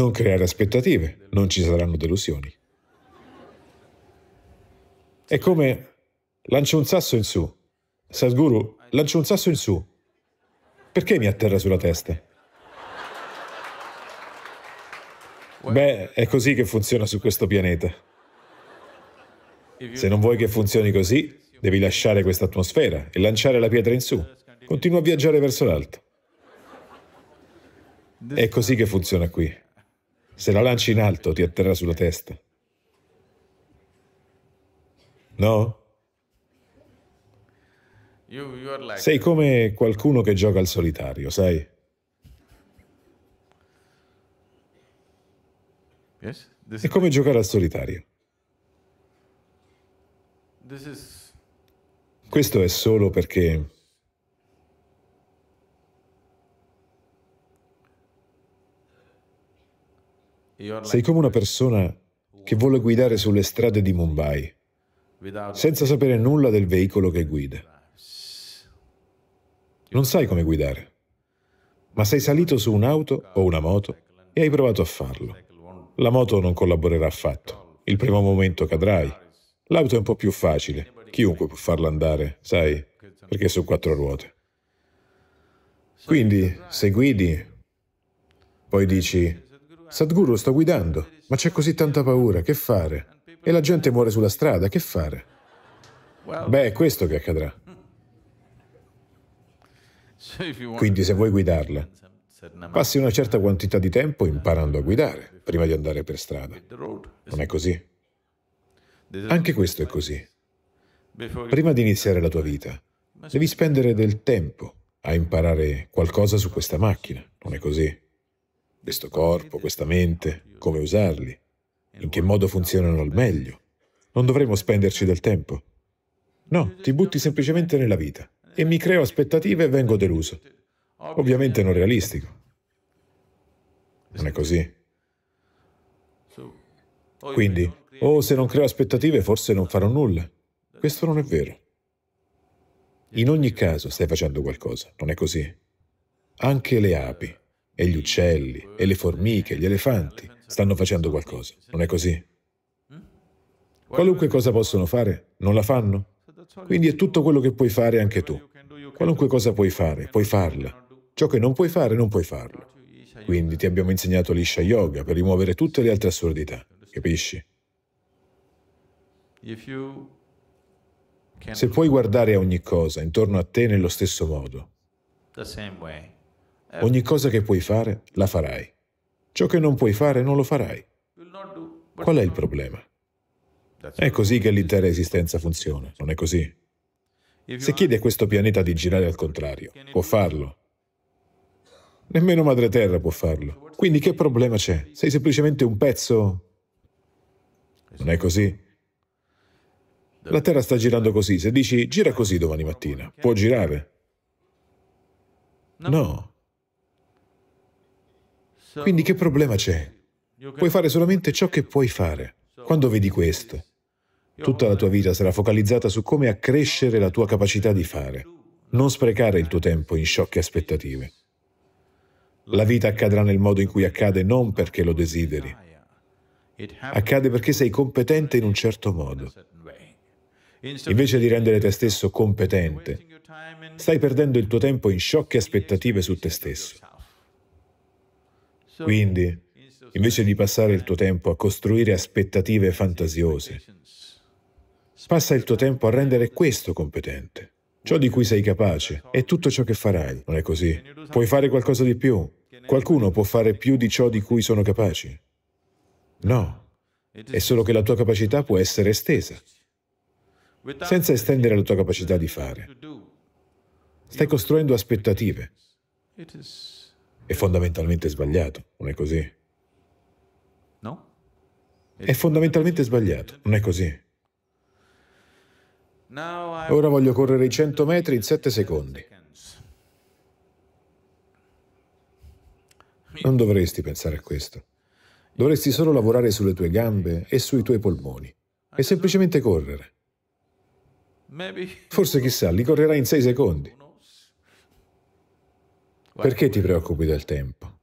Non creare aspettative, non ci saranno delusioni. È come lancio un sasso in su. Sadhguru, lancio un sasso in su. Perché mi atterra sulla testa? Beh, è così che funziona su questo pianeta. Se non vuoi che funzioni così, devi lasciare questa atmosfera e lanciare la pietra in su. Continua a viaggiare verso l'alto. È così che funziona qui. Se la lanci in alto ti atterrà sulla testa. No? Sei come qualcuno che gioca al solitario, sai? È come giocare al solitario. Questo è solo perché Sei come una persona che vuole guidare sulle strade di Mumbai, senza sapere nulla del veicolo che guida. Non sai come guidare, ma sei salito su un'auto o una moto e hai provato a farlo. La moto non collaborerà affatto, il primo momento cadrai. L'auto è un po' più facile, chiunque può farla andare, sai, perché è su quattro ruote. Quindi, se guidi, poi dici, Sadhguru, sto guidando, ma c'è così tanta paura, che fare? E la gente muore sulla strada, che fare? Beh, è questo che accadrà. Quindi se vuoi guidarla, passi una certa quantità di tempo imparando a guidare prima di andare per strada. Non è così? Anche questo è così. Prima di iniziare la tua vita, devi spendere del tempo a imparare qualcosa su questa macchina, non è così? questo corpo, questa mente, come usarli, in che modo funzionano al meglio. Non dovremmo spenderci del tempo. No, ti butti semplicemente nella vita e mi creo aspettative e vengo deluso. Ovviamente non realistico. Non è così. Quindi, oh, se non creo aspettative forse non farò nulla. Questo non è vero. In ogni caso stai facendo qualcosa, non è così? Anche le api e gli uccelli, e le formiche, gli elefanti stanno facendo qualcosa, non è così? Qualunque cosa possono fare, non la fanno? Quindi è tutto quello che puoi fare anche tu. Qualunque cosa puoi fare, puoi farla. Ciò che non puoi fare, non puoi farlo. Quindi ti abbiamo insegnato l'Isha Yoga per rimuovere tutte le altre assurdità, capisci? Se puoi guardare a ogni cosa intorno a te nello stesso modo, eh. Ogni cosa che puoi fare, la farai. Ciò che non puoi fare, non lo farai. Qual è il problema? È così che l'intera esistenza funziona, non è così? Se chiedi a questo pianeta di girare al contrario, può farlo. Nemmeno Madre Terra può farlo. Quindi che problema c'è? Sei semplicemente un pezzo... Non è così? La Terra sta girando così. Se dici gira così domani mattina, può girare? No, quindi che problema c'è? Puoi fare solamente ciò che puoi fare. Quando vedi questo, tutta la tua vita sarà focalizzata su come accrescere la tua capacità di fare, non sprecare il tuo tempo in sciocche aspettative. La vita accadrà nel modo in cui accade non perché lo desideri, accade perché sei competente in un certo modo. Invece di rendere te stesso competente, stai perdendo il tuo tempo in sciocche aspettative su te stesso. Quindi, invece di passare il tuo tempo a costruire aspettative fantasiose, passa il tuo tempo a rendere questo competente. Ciò di cui sei capace è tutto ciò che farai, non è così? Puoi fare qualcosa di più? Qualcuno può fare più di ciò di cui sono capaci? No, è solo che la tua capacità può essere estesa, senza estendere la tua capacità di fare. Stai costruendo aspettative è fondamentalmente sbagliato, non è così? No? È fondamentalmente sbagliato, non è così? Ora voglio correre i 100 metri in 7 secondi. Non dovresti pensare a questo. Dovresti solo lavorare sulle tue gambe e sui tuoi polmoni e semplicemente correre. Forse chissà, li correrai in 6 secondi. Perché ti preoccupi del tempo?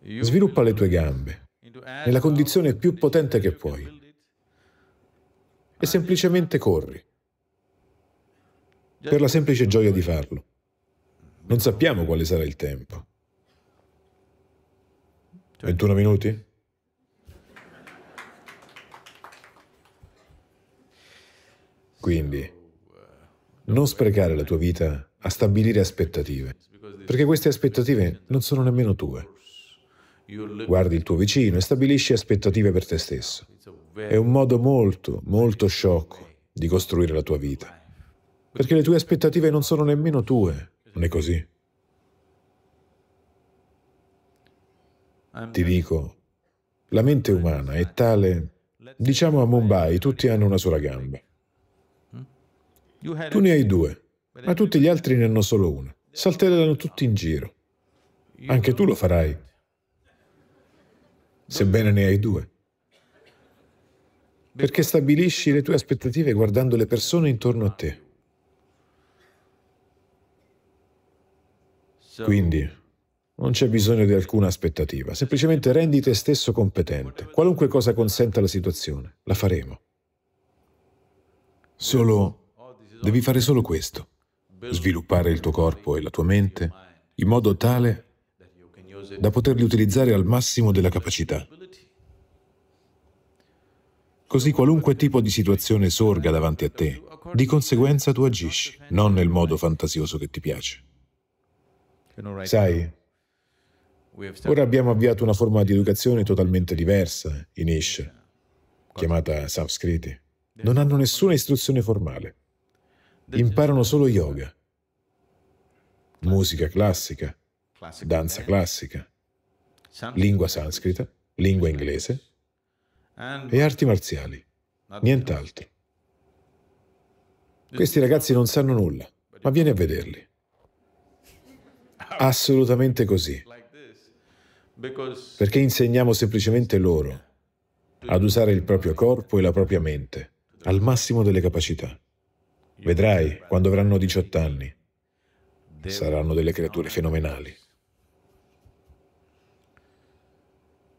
Sviluppa le tue gambe eh, nella condizione più potente che puoi e ah, semplicemente corri per la semplice gioia di farlo. Mm. Non sappiamo quale sarà il tempo. 21 cioè minuti? Quindi, eh, non sprecare la tua vita a stabilire aspettative perché queste aspettative non sono nemmeno tue. Guardi il tuo vicino e stabilisci aspettative per te stesso. È un modo molto, molto sciocco di costruire la tua vita. Perché le tue aspettative non sono nemmeno tue, non è così? Ti dico, la mente umana è tale... Diciamo a Mumbai tutti hanno una sola gamba. Tu ne hai due, ma tutti gli altri ne hanno solo una salteranno tutti in giro. Anche tu lo farai, sebbene ne hai due. Perché stabilisci le tue aspettative guardando le persone intorno a te. Quindi non c'è bisogno di alcuna aspettativa, semplicemente rendi te stesso competente. Qualunque cosa consenta la situazione, la faremo. Solo devi fare solo questo sviluppare il tuo corpo e la tua mente in modo tale da poterli utilizzare al massimo della capacità. Così qualunque tipo di situazione sorga davanti a te, di conseguenza tu agisci, non nel modo fantasioso che ti piace. Sai, ora abbiamo avviato una forma di educazione totalmente diversa in Ish, chiamata Samskriti. Non hanno nessuna istruzione formale imparano solo yoga, musica classica, danza eh. classica, lingua sanscrita, lingua inglese e arti marziali, nient'altro. Questi ragazzi non sanno nulla, ma vieni a vederli. Ah. Assolutamente così. Perché insegniamo semplicemente loro ad usare il proprio corpo e la propria mente al massimo delle capacità. Vedrai, quando avranno 18 anni, saranno delle creature fenomenali.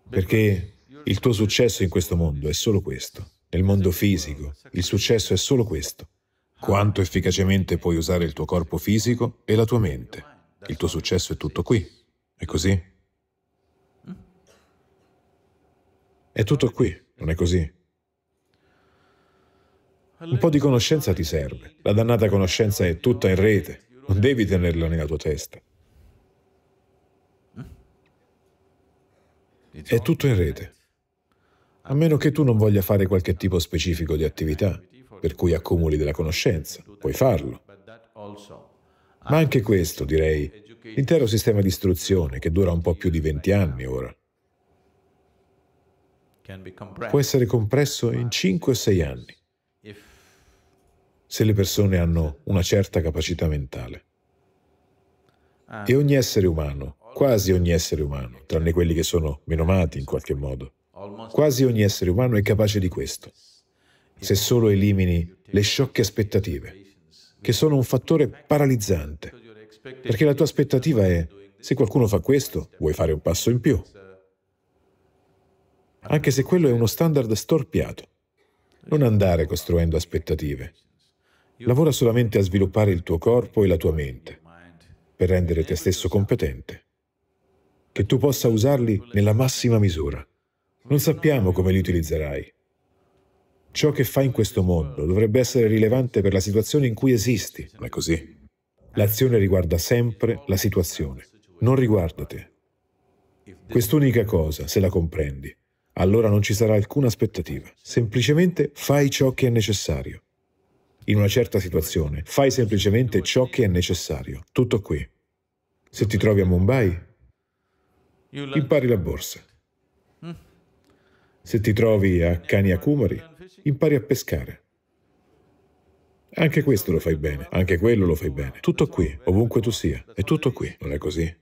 Perché il tuo successo in questo mondo è solo questo. Nel mondo fisico, il successo è solo questo. Quanto efficacemente puoi usare il tuo corpo fisico e la tua mente. Il tuo successo è tutto qui. È così? È tutto qui, non è così? Un po' di conoscenza ti serve. La dannata conoscenza è tutta in rete. Non devi tenerla nella tua testa. È tutto in rete. A meno che tu non voglia fare qualche tipo specifico di attività, per cui accumuli della conoscenza, puoi farlo. Ma anche questo, direi, l'intero sistema di istruzione, che dura un po' più di 20 anni ora, può essere compresso in 5 o 6 anni se le persone hanno una certa capacità mentale. Ah. E ogni essere umano, quasi ogni essere umano, tranne quelli che sono meno amati in qualche modo, quasi ogni essere umano è capace di questo, se solo elimini le sciocche aspettative, che sono un fattore paralizzante, perché la tua aspettativa è, se qualcuno fa questo, vuoi fare un passo in più, anche se quello è uno standard storpiato. Non andare costruendo aspettative, Lavora solamente a sviluppare il tuo corpo e la tua mente per rendere te stesso competente, che tu possa usarli nella massima misura. Non sappiamo come li utilizzerai. Ciò che fai in questo mondo dovrebbe essere rilevante per la situazione in cui esisti, ma è così? L'azione riguarda sempre la situazione, non riguarda te. Quest'unica cosa, se la comprendi, allora non ci sarà alcuna aspettativa. Semplicemente fai ciò che è necessario in una certa situazione. Fai semplicemente ciò che è necessario. Tutto qui. Se ti trovi a Mumbai, impari la borsa. Hmm. Se ti trovi a Kanyakumari, impari a pescare. Anche questo lo fai bene, anche quello lo fai bene. Tutto qui, ovunque tu sia, è tutto qui, non è così?